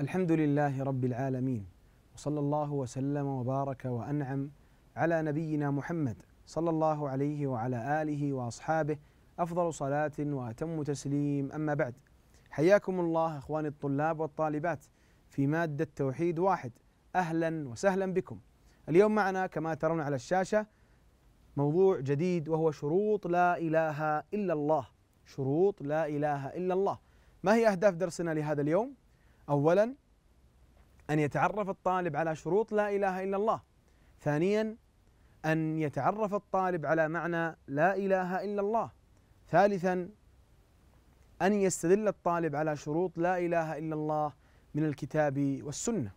الحمد لله رب العالمين وصلى الله وسلم وبارك وانعم على نبينا محمد صلى الله عليه وعلى اله واصحابه افضل صلاه واتم تسليم اما بعد حياكم الله اخواني الطلاب والطالبات في ماده توحيد واحد اهلا وسهلا بكم اليوم معنا كما ترون على الشاشه موضوع جديد وهو شروط لا اله الا الله شروط لا اله الا الله ما هي اهداف درسنا لهذا اليوم أولا أن يتعرف الطالب على شروط لا إله إلا الله ثانيا أن يتعرف الطالب على معنى لا إله إلا الله ثالثا أن يستدل الطالب على شروط لا إله إلا الله من الكتاب والسنة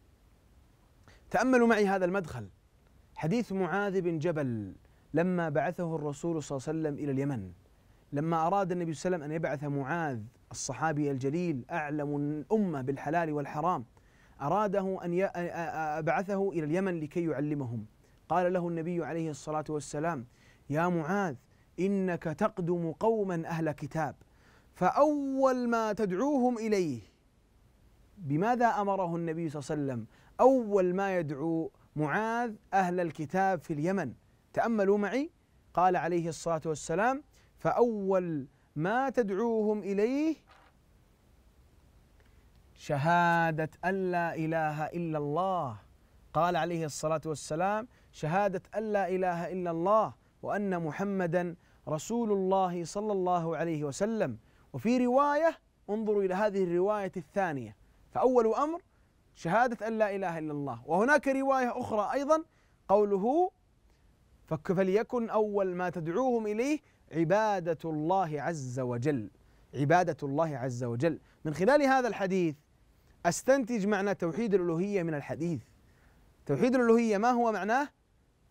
تأملوا معي هذا المدخل حديث معاذ بن جبل لما بعثه الرسول صلى الله عليه وسلم إلى اليمن لما أراد النبي صلى الله عليه وسلم أن يبعث معاذ الصحابي الجليل أعلم الأمة بالحلال والحرام أراده أن أبعثه إلى اليمن لكي يعلمهم قال له النبي عليه الصلاة والسلام يا معاذ إنك تقدم قوما أهل كتاب فأول ما تدعوهم إليه بماذا أمره النبي صلى الله عليه وسلم أول ما يدعو معاذ أهل الكتاب في اليمن تأملوا معي قال عليه الصلاة والسلام فأول ما تدعوهم إليه شهادة أن لا إله إلا الله قال عليه الصلاة والسلام شهادة أن لا إله إلا الله وأن محمدا رسول الله صلى الله عليه وسلم وفي رواية انظروا إلى هذه الرواية الثانية فأول أمر شهادة أن لا إله إلا الله وهناك رواية أخرى أيضا قوله فليكن أول ما تدعوهم إليه عبادة الله عز وجل عبادة الله عز وجل من خلال هذا الحديث استنتج معنى توحيد الالوهيه من الحديث توحيد الالوهيه ما هو معناه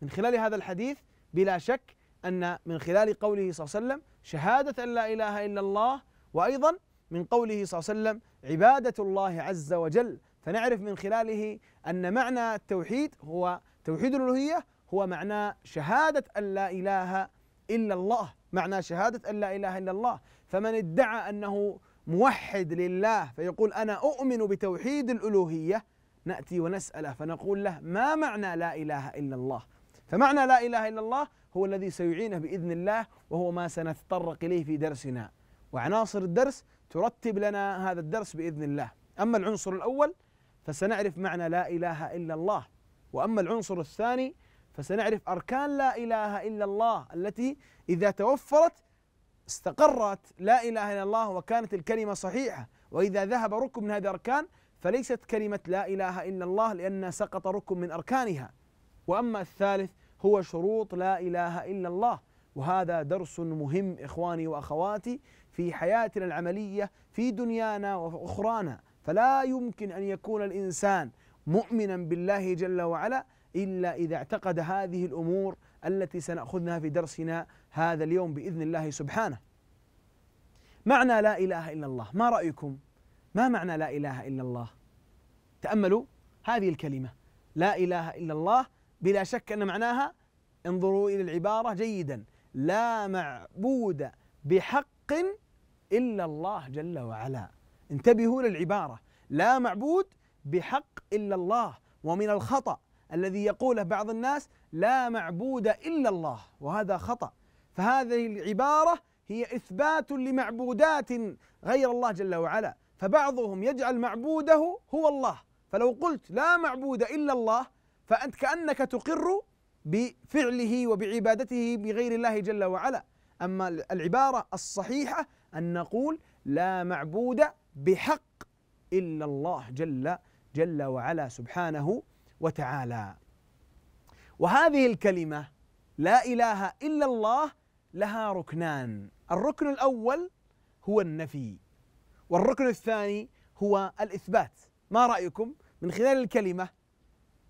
من خلال هذا الحديث بلا شك ان من خلال قوله صلى الله عليه وسلم شهاده ان لا اله الا الله وايضا من قوله صلى الله عليه وسلم عباده الله عز وجل فنعرف من خلاله ان معنى التوحيد هو توحيد الالوهيه هو معنى شهاده ان لا اله الا الله معنى شهاده ان لا اله الا الله فمن ادعى انه موحد لله فيقول انا اؤمن بتوحيد الالوهيه ناتي ونساله فنقول له ما معنى لا اله الا الله؟ فمعنى لا اله الا الله هو الذي سيعينه باذن الله وهو ما سنتطرق اليه في درسنا وعناصر الدرس ترتب لنا هذا الدرس باذن الله اما العنصر الاول فسنعرف معنى لا اله الا الله واما العنصر الثاني فسنعرف اركان لا اله الا الله التي اذا توفرت استقرت لا إله إلا الله وكانت الكلمة صحيحة وإذا ذهب ركن من هذه الأركان فليست كلمة لا إله إلا الله لأن سقط ركن من أركانها وأما الثالث هو شروط لا إله إلا الله وهذا درس مهم إخواني وأخواتي في حياتنا العملية في دنيانا وأخرانا فلا يمكن أن يكون الإنسان مؤمنا بالله جل وعلا إلا إذا اعتقد هذه الأمور التي سنأخذها في درسنا هذا اليوم بإذن الله سبحانه. معنى لا إله إلا الله، ما رأيكم؟ ما معنى لا إله إلا الله؟ تأملوا هذه الكلمة لا إله إلا الله بلا شك أن معناها انظروا إلى العبارة جيدا لا معبود بحق إلا الله جل وعلا انتبهوا للعبارة لا معبود بحق إلا الله ومن الخطأ الذي يقوله بعض الناس لا معبود الا الله وهذا خطأ فهذه العبارة هي إثبات لمعبودات غير الله جل وعلا فبعضهم يجعل معبوده هو الله فلو قلت لا معبود إلا الله فأنت كأنك تقر بفعله وبعبادته بغير الله جل وعلا أما العبارة الصحيحة أن نقول لا معبود بحق إلا الله جل جل وعلا سبحانه وتعالى وهذه الكلمة لا إله إلا الله لها ركنان الركن الأول هو النفي والركن الثاني هو الإثبات ما رأيكم من خلال الكلمة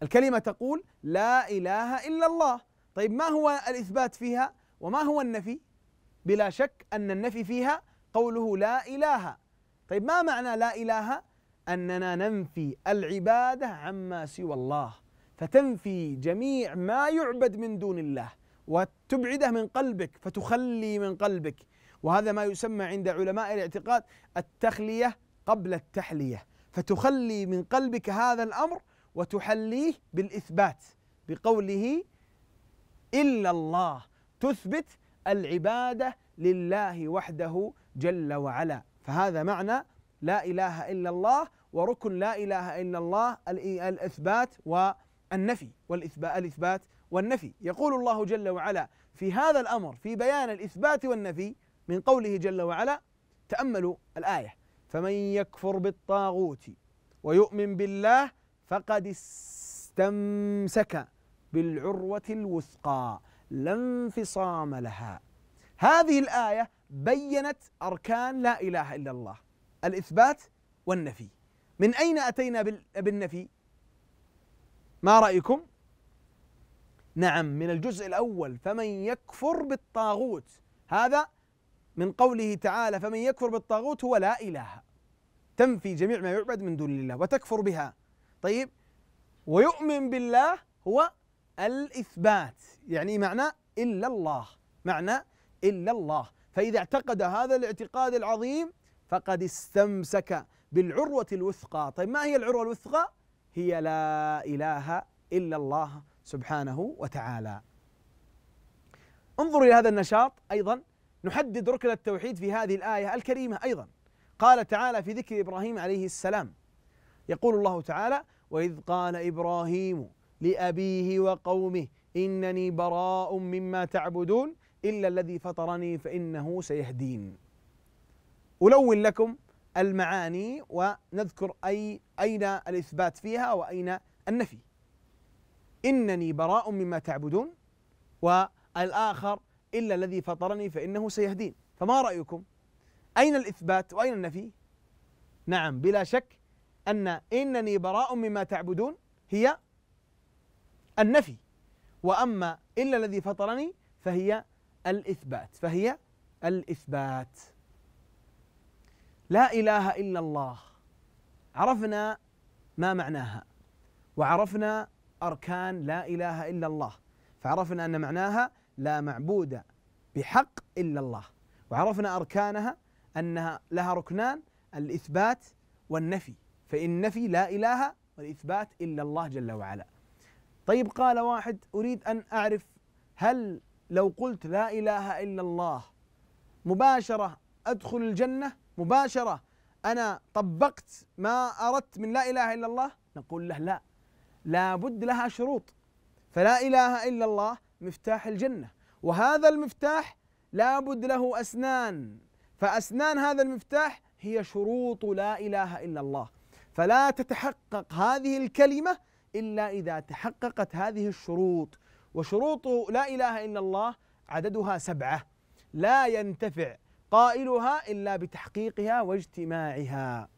الكلمة تقول لا إله إلا الله طيب ما هو الإثبات فيها وما هو النفي بلا شك أن النفي فيها قوله لا إله طيب ما معنى لا إله أننا ننفي العبادة عما سوى الله فتنفي جميع ما يعبد من دون الله وتبعده من قلبك فتخلي من قلبك وهذا ما يسمى عند علماء الاعتقاد التخليه قبل التحليه فتخلي من قلبك هذا الامر وتحليه بالاثبات بقوله الا الله تثبت العباده لله وحده جل وعلا فهذا معنى لا اله الا الله وركن لا اله الا الله الاثبات و النفي والإثبات الإثبات والنفي يقول الله جل وعلا في هذا الأمر في بيان الإثبات والنفي من قوله جل وعلا تأملوا الآية فمن يكفر بالطاغوت ويؤمن بالله فقد استمسك بالعروة الوثقى لا انفصام لها هذه الآية بينت أركان لا إله إلا الله الإثبات والنفي من أين أتينا بالنفي ما رأيكم؟ نعم من الجزء الأول فمن يكفر بالطاغوت هذا من قوله تعالى فمن يكفر بالطاغوت هو لا إله تنفي جميع ما يعبد من دون الله وتكفر بها طيب ويؤمن بالله هو الإثبات يعني معنى إلا الله معنى إلا الله فإذا اعتقد هذا الاعتقاد العظيم فقد استمسك بالعروة الوثقى طيب ما هي العروة الوثقى؟ هي لا اله الا الله سبحانه وتعالى. انظروا الى هذا النشاط ايضا نحدد ركن التوحيد في هذه الايه الكريمه ايضا. قال تعالى في ذكر ابراهيم عليه السلام يقول الله تعالى: واذ قال ابراهيم لابيه وقومه انني براء مما تعبدون الا الذي فطرني فانه سيهدين. الون لكم المعاني ونذكر أي أين الإثبات فيها وأين النفي إنني براء مما تعبدون والآخر إلا الذي فطرني فإنه سيهدين فما رأيكم أين الإثبات وأين النفي نعم بلا شك أن إنني براء مما تعبدون هي النفي وأما إلا الذي فطرني فهي الإثبات فهي الإثبات لا اله الا الله عرفنا ما معناها وعرفنا اركان لا اله الا الله فعرفنا ان معناها لا معبود بحق الا الله وعرفنا اركانها انها لها ركنان الاثبات والنفي فان نفي لا اله والاثبات الا الله جل وعلا طيب قال واحد اريد ان اعرف هل لو قلت لا اله الا الله مباشره ادخل الجنه مباشرة أنا طبقت ما أردت من لا إله إلا الله نقول له لا لابد لها شروط فلا إله إلا الله مفتاح الجنة وهذا المفتاح لابد له أسنان فأسنان هذا المفتاح هي شروط لا إله إلا الله فلا تتحقق هذه الكلمة إلا إذا تحققت هذه الشروط وشروط لا إله إلا الله عددها سبعة لا ينتفع قائلها إلا بتحقيقها واجتماعها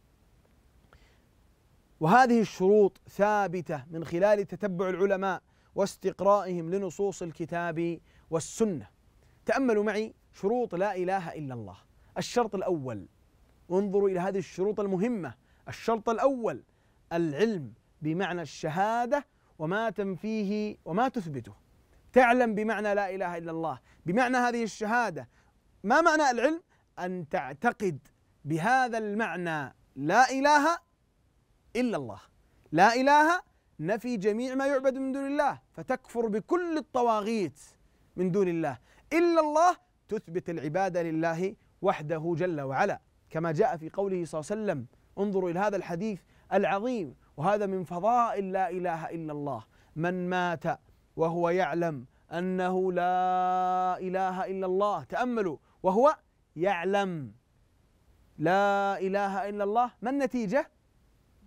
وهذه الشروط ثابتة من خلال تتبع العلماء واستقرائهم لنصوص الكتاب والسنة تأملوا معي شروط لا إله إلا الله الشرط الأول انظروا إلى هذه الشروط المهمة الشرط الأول العلم بمعنى الشهادة وما تنفيه وما تثبته تعلم بمعنى لا إله إلا الله بمعنى هذه الشهادة ما معنى العلم؟ أن تعتقد بهذا المعنى لا إله إلا الله لا إله نفي جميع ما يعبد من دون الله فتكفر بكل الطواغيت من دون الله إلا الله تثبت العبادة لله وحده جل وعلا كما جاء في قوله صلى الله عليه وسلم انظروا إلى هذا الحديث العظيم وهذا من فضائل لا إله إلا الله من مات وهو يعلم أنه لا إله إلا الله تأملوا وهو يعلم لا إله إلا الله ما النتيجة؟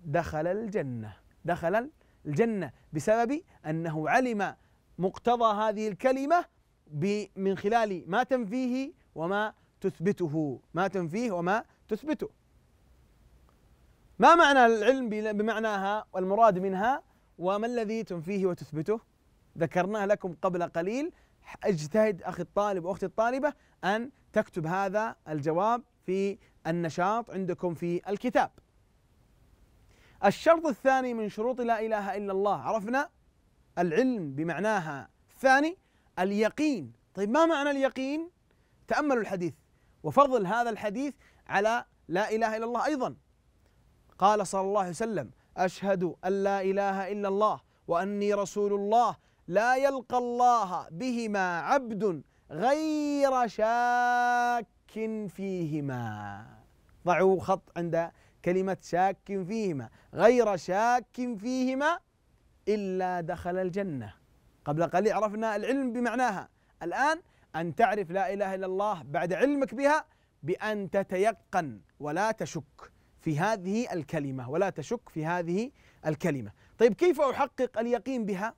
دخل الجنة دخل الجنة بسبب أنه علم مقتضى هذه الكلمة من خلال ما تنفيه وما تثبته ما تنفيه وما تثبته ما معنى العلم بمعناها والمراد منها وما الذي تنفيه وتثبته ذكرناه لكم قبل قليل اجتهد اخي الطالب واختي الطالبه ان تكتب هذا الجواب في النشاط عندكم في الكتاب. الشرط الثاني من شروط لا اله الا الله عرفنا العلم بمعناها الثاني اليقين، طيب ما معنى اليقين؟ تاملوا الحديث وفضل هذا الحديث على لا اله الا الله ايضا. قال صلى الله عليه وسلم: اشهد ان لا اله الا الله واني رسول الله لا يلقى الله بهما عبد غير شاك فيهما ضعوا خط عند كلمة شاك فيهما غير شاك فيهما إلا دخل الجنة قبل قليل عرفنا العلم بمعناها الآن أن تعرف لا إله إلا الله بعد علمك بها بأن تتيقن ولا تشك في هذه الكلمة ولا تشك في هذه الكلمة طيب كيف أحقق اليقين بها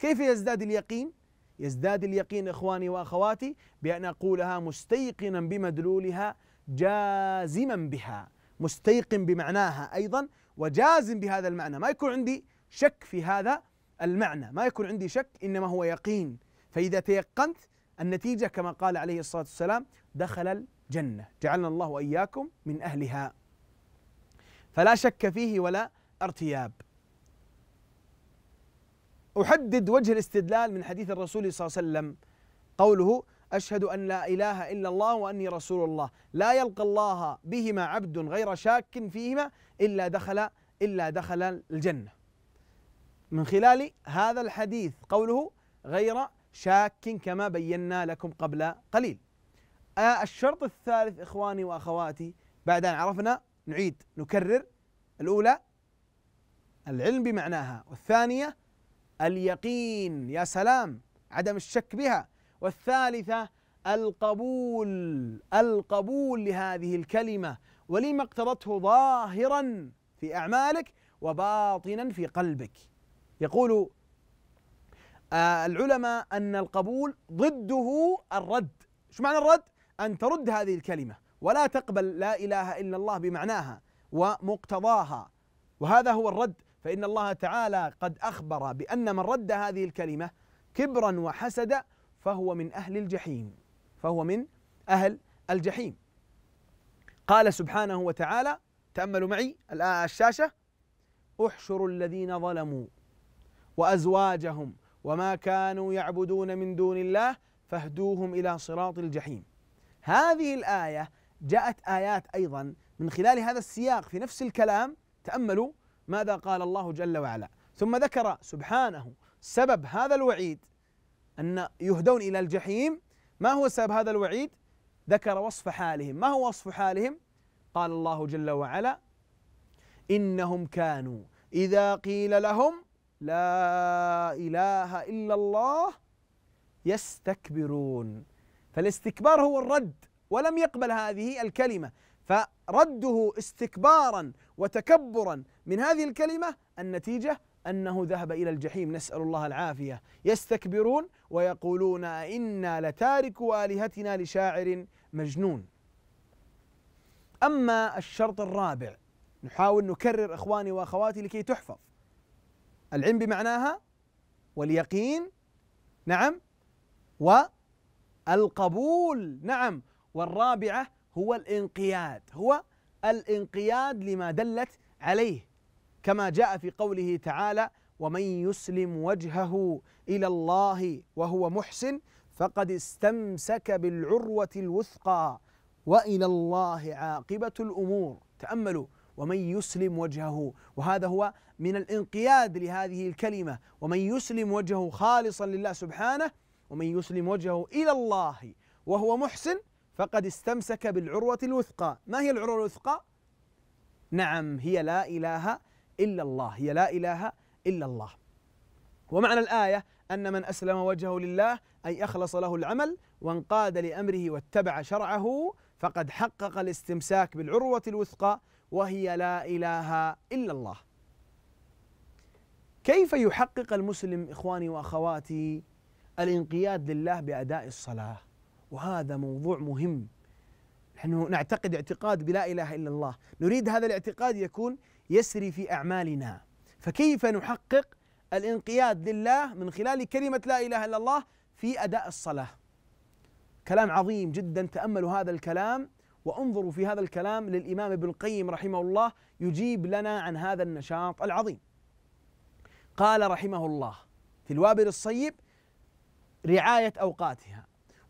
كيف يزداد اليقين؟ يزداد اليقين اخواني واخواتي بان اقولها مستيقنا بمدلولها جازما بها مستيقن بمعناها ايضا وجازم بهذا المعنى ما يكون عندي شك في هذا المعنى ما يكون عندي شك انما هو يقين فاذا تيقنت النتيجه كما قال عليه الصلاه والسلام دخل الجنه جعلنا الله واياكم من اهلها فلا شك فيه ولا ارتياب أحدد وجه الاستدلال من حديث الرسول صلى الله عليه وسلم قوله أشهد أن لا إله إلا الله وأني رسول الله لا يلقى الله بهما عبد غير شاك فيهما إلا دخل إلا دخل الجنة من خلال هذا الحديث قوله غير شاك كما بينا لكم قبل قليل آه، الشرط الثالث إخواني وأخواتي بعد أن عرفنا نعيد نكرر الأولى العلم بمعناها والثانية اليقين يا سلام عدم الشك بها والثالثة القبول القبول لهذه الكلمة ولما اقتضته ظاهرا في أعمالك وباطنا في قلبك يقول آه، العلماء أن القبول ضده الرد شو معنى الرد؟ أن ترد هذه الكلمة ولا تقبل لا إله إلا الله بمعناها ومقتضاها وهذا هو الرد فإن الله تعالى قد أخبر بأن من رد هذه الكلمة كبرا وحسدا فهو من أهل الجحيم فهو من أهل الجحيم قال سبحانه وتعالى تأملوا معي الشاشة احشروا الذين ظلموا وأزواجهم وما كانوا يعبدون من دون الله فاهدوهم إلى صراط الجحيم هذه الآية جاءت آيات أيضا من خلال هذا السياق في نفس الكلام تأملوا ماذا قال الله جل وعلا ثم ذكر سبحانه سبب هذا الوعيد أن يهدون إلى الجحيم ما هو سبب هذا الوعيد ذكر وصف حالهم ما هو وصف حالهم قال الله جل وعلا إنهم كانوا إذا قيل لهم لا إله إلا الله يستكبرون فالاستكبار هو الرد ولم يقبل هذه الكلمة فرده استكبارا وتكبرا من هذه الكلمه النتيجه انه ذهب الى الجحيم نسال الله العافيه يستكبرون ويقولون انا لتاركوا الهتنا لشاعر مجنون اما الشرط الرابع نحاول نكرر اخواني واخواتي لكي تحفظ العلم بمعناها واليقين نعم والقبول نعم والرابعه هو الانقياد هو الانقياد لما دلت عليه كما جاء في قوله تعالى ومن يسلم وجهه الى الله وهو محسن فقد استمسك بالعروه الوثقى والى الله عاقبه الامور تاملوا ومن يسلم وجهه وهذا هو من الانقياد لهذه الكلمه ومن يسلم وجهه خالصا لله سبحانه ومن يسلم وجهه الى الله وهو محسن فقد استمسك بالعروة الوثقى ما هي العروة الوثقى؟ نعم هي لا إله إلا الله هي لا إله إلا الله ومعنى الآية أن من أسلم وجهه لله أي أخلص له العمل وانقاد لأمره واتبع شرعه فقد حقق الاستمساك بالعروة الوثقى وهي لا إله إلا الله كيف يحقق المسلم إخواني وأخواتي الانقياد لله بأداء الصلاة وهذا موضوع مهم نحن نعتقد اعتقاد بلا اله الا الله، نريد هذا الاعتقاد يكون يسري في اعمالنا، فكيف نحقق الانقياد لله من خلال كلمه لا اله الا الله في اداء الصلاه. كلام عظيم جدا تاملوا هذا الكلام وانظروا في هذا الكلام للامام ابن القيم رحمه الله يجيب لنا عن هذا النشاط العظيم. قال رحمه الله في الوابل الصيب رعايه اوقاتها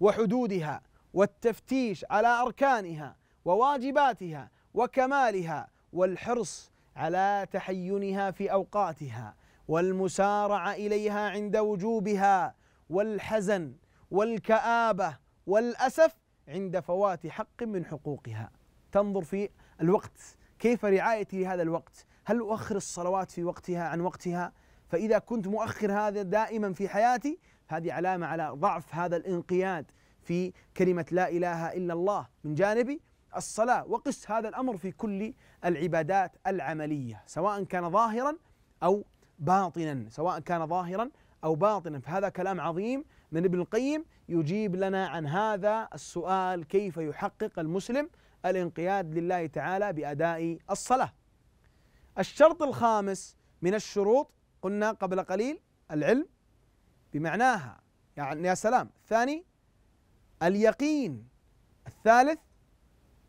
وحدودها والتفتيش على اركانها وواجباتها وكمالها والحرص على تحينها في اوقاتها والمسارعه اليها عند وجوبها والحزن والكابه والاسف عند فوات حق من حقوقها تنظر في الوقت كيف رعايتي لهذا الوقت هل أؤخر الصلوات في وقتها عن وقتها فإذا كنت مؤخر هذا دائما في حياتي هذه علامة على ضعف هذا الانقياد في كلمة لا إله إلا الله من جانب الصلاة وقس هذا الأمر في كل العبادات العملية سواء كان ظاهرا أو باطنا سواء كان ظاهرا أو باطنا فهذا كلام عظيم من ابن القيم يجيب لنا عن هذا السؤال كيف يحقق المسلم الانقياد لله تعالى بأداء الصلاة الشرط الخامس من الشروط قلنا قبل قليل العلم بمعناها يعني يا سلام الثاني اليقين الثالث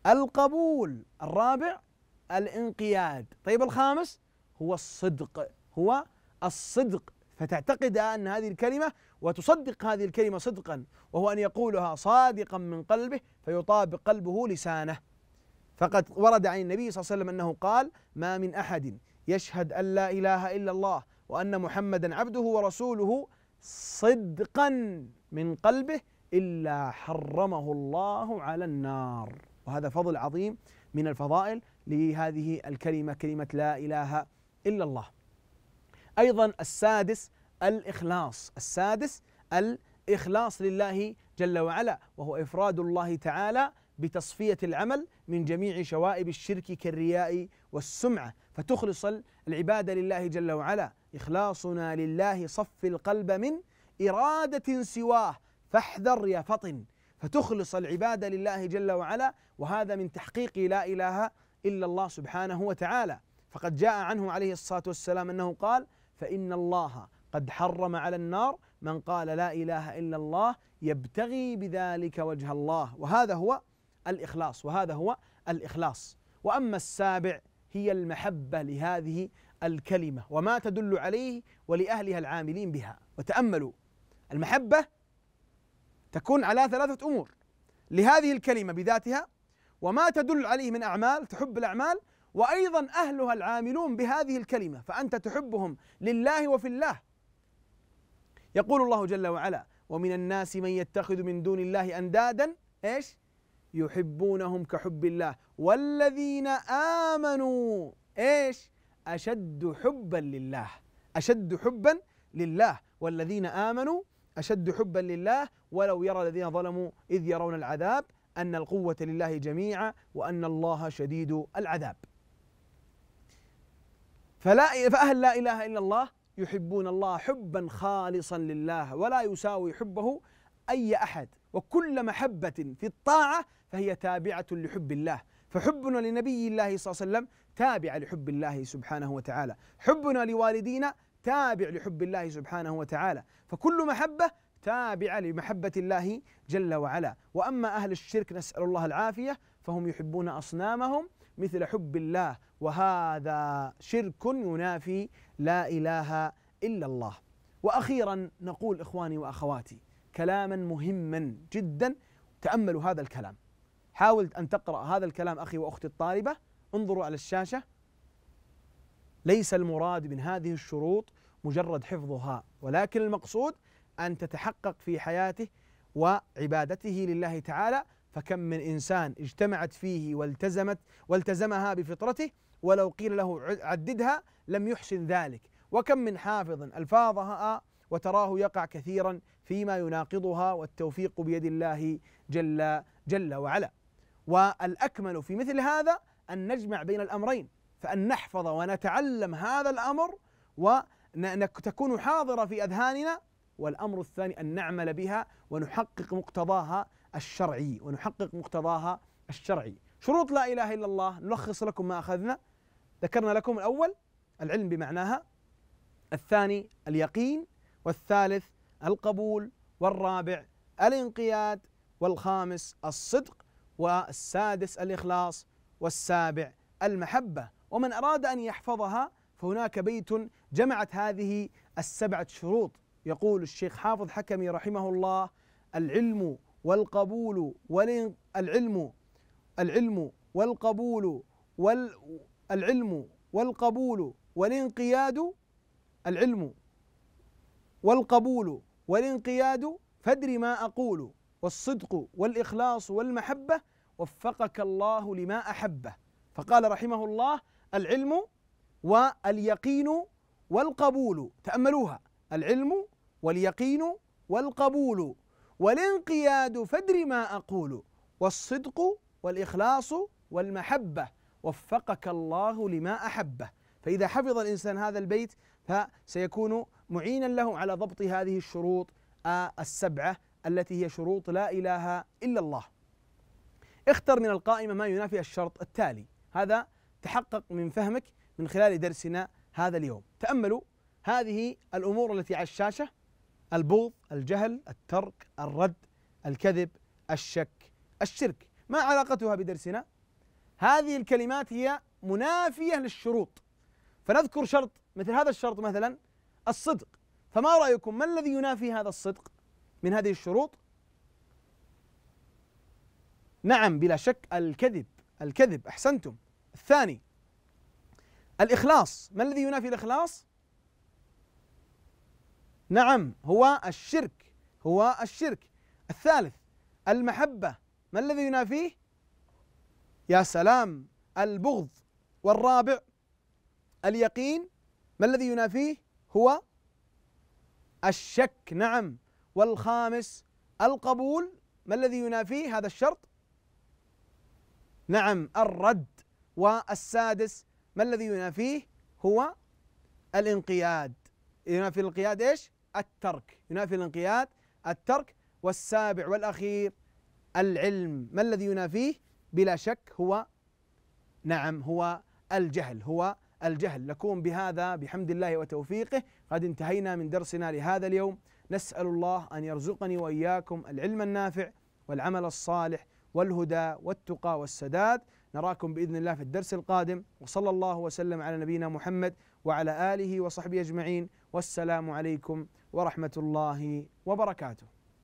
القبول الرابع الانقياد طيب الخامس هو الصدق هو الصدق فتعتقد ان هذه الكلمه وتصدق هذه الكلمه صدقا وهو ان يقولها صادقا من قلبه فيطابق قلبه لسانه فقد ورد عن النبي صلى الله عليه وسلم انه قال ما من احد يشهد ان لا اله الا الله وان محمدا عبده ورسوله صدقا من قلبه إلا حرمه الله على النار وهذا فضل عظيم من الفضائل لهذه الكلمة كلمة لا إله إلا الله أيضا السادس الإخلاص السادس الإخلاص لله جل وعلا وهو إفراد الله تعالى بتصفية العمل من جميع شوائب الشرك كالرياء والسمعة فتخلص العبادة لله جل وعلا إخلاصنا لله صف القلب من إرادة سواه فاحذر يا فطن فتخلص العبادة لله جل وعلا وهذا من تحقيق لا إله إلا الله سبحانه وتعالى فقد جاء عنه عليه الصلاة والسلام أنه قال فإن الله قد حرم على النار من قال لا إله إلا الله يبتغي بذلك وجه الله وهذا هو الإخلاص وهذا هو الإخلاص وأما السابع هي المحبة لهذه الكلمة وما تدل عليه ولأهلها العاملين بها وتأملوا المحبة تكون على ثلاثة أمور لهذه الكلمة بذاتها وما تدل عليه من أعمال تحب الأعمال وأيضا أهلها العاملون بهذه الكلمة فأنت تحبهم لله وفي الله يقول الله جل وعلا ومن الناس من يتخذ من دون الله أندادا إيش يحبونهم كحب الله والذين آمنوا إيش أشد حبا لله أشد حبا لله والذين آمنوا أشد حبا لله ولو يرى الذين ظلموا إذ يرون العذاب أن القوة لله جميعا وأن الله شديد العذاب فلا فأهل لا إله إلا الله يحبون الله حبا خالصا لله ولا يساوي حبه أي أحد وكل محبة في الطاعة فهي تابعة لحب الله فحبنا لنبي الله صلى الله عليه وسلم تابع لحب الله سبحانه وتعالى حبنا لوالدينا تابع لحب الله سبحانه وتعالى فكل محبة تابعة لمحبة الله جل وعلا وأما أهل الشرك نسأل الله العافية فهم يحبون أصنامهم مثل حب الله وهذا شرك ينافي لا إله إلا الله وأخيرا نقول إخواني وأخواتي كلاما مهما جدا تأملوا هذا الكلام حاول أن تقرأ هذا الكلام أخي وأختي الطالبة انظروا على الشاشة ليس المراد من هذه الشروط مجرد حفظها ولكن المقصود أن تتحقق في حياته وعبادته لله تعالى فكم من إنسان اجتمعت فيه والتزمت والتزمها بفطرته ولو قيل له عددها لم يحسن ذلك وكم من حافظ ألفاظها وتراه يقع كثيرا فيما يناقضها والتوفيق بيد الله جل جل وعلا والأكمل في مثل هذا أن نجمع بين الأمرين فأن نحفظ ونتعلم هذا الأمر وتكون حاضرة في أذهاننا والأمر الثاني أن نعمل بها ونحقق مقتضاها الشرعي ونحقق مقتضاها الشرعي شروط لا إله إلا الله نلخص لكم ما أخذنا ذكرنا لكم الأول العلم بمعناها الثاني اليقين والثالث القبول والرابع الانقياد والخامس الصدق والسادس الإخلاص والسابع المحبة ومن أراد أن يحفظها فهناك بيت جمعت هذه السبعة شروط يقول الشيخ حافظ حكمي رحمه الله العلم والقبول والعلم العلم والقبول والعلم والقبول والانقياد العلم والقبول والانقياد فادري ما أقول والصدق والإخلاص والمحبة وفقك الله لما أحبه فقال رحمه الله العلم واليقين والقبول تأملوها العلم واليقين والقبول والانقياد فادر ما أقول والصدق والإخلاص والمحبة وفقك الله لما أحبه فإذا حفظ الإنسان هذا البيت فسيكون معينا له على ضبط هذه الشروط آه، السبعه التي هي شروط لا اله الا الله. اختر من القائمه ما ينافي الشرط التالي، هذا تحقق من فهمك من خلال درسنا هذا اليوم. تاملوا هذه الامور التي على الشاشه البغض، الجهل، الترك، الرد، الكذب، الشك، الشرك، ما علاقتها بدرسنا؟ هذه الكلمات هي منافيه للشروط. فنذكر شرط مثل هذا الشرط مثلا الصدق فما رايكم ما الذي ينافي هذا الصدق من هذه الشروط نعم بلا شك الكذب الكذب احسنتم الثاني الاخلاص ما الذي ينافي الاخلاص نعم هو الشرك هو الشرك الثالث المحبه ما الذي ينافيه يا سلام البغض والرابع اليقين ما الذي ينافيه هو الشك نعم والخامس القبول ما الذي ينافيه هذا الشرط نعم الرد والسادس ما الذي ينافيه هو الانقياد ينافي الانقياد ايش الترك ينافي الانقياد الترك والسابع والاخير العلم ما الذي ينافيه بلا شك هو نعم هو الجهل هو الجهل نكون بهذا بحمد الله وتوفيقه قد انتهينا من درسنا لهذا اليوم نسأل الله أن يرزقني وإياكم العلم النافع والعمل الصالح والهدى والتقى والسداد نراكم بإذن الله في الدرس القادم وصلى الله وسلم على نبينا محمد وعلى آله وصحبه أجمعين والسلام عليكم ورحمة الله وبركاته